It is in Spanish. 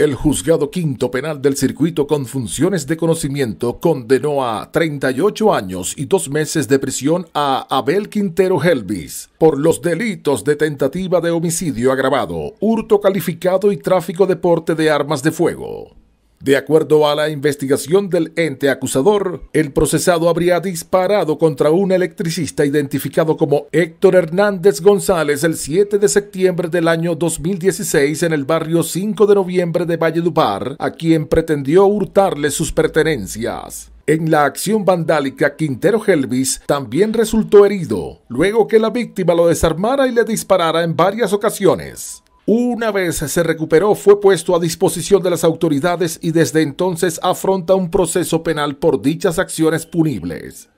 El juzgado quinto penal del circuito con funciones de conocimiento condenó a 38 años y dos meses de prisión a Abel Quintero Helvis por los delitos de tentativa de homicidio agravado, hurto calificado y tráfico de porte de armas de fuego. De acuerdo a la investigación del ente acusador, el procesado habría disparado contra un electricista identificado como Héctor Hernández González el 7 de septiembre del año 2016 en el barrio 5 de noviembre de Valledupar, a quien pretendió hurtarle sus pertenencias. En la acción vandálica, Quintero Helvis también resultó herido, luego que la víctima lo desarmara y le disparara en varias ocasiones. Una vez se recuperó, fue puesto a disposición de las autoridades y desde entonces afronta un proceso penal por dichas acciones punibles.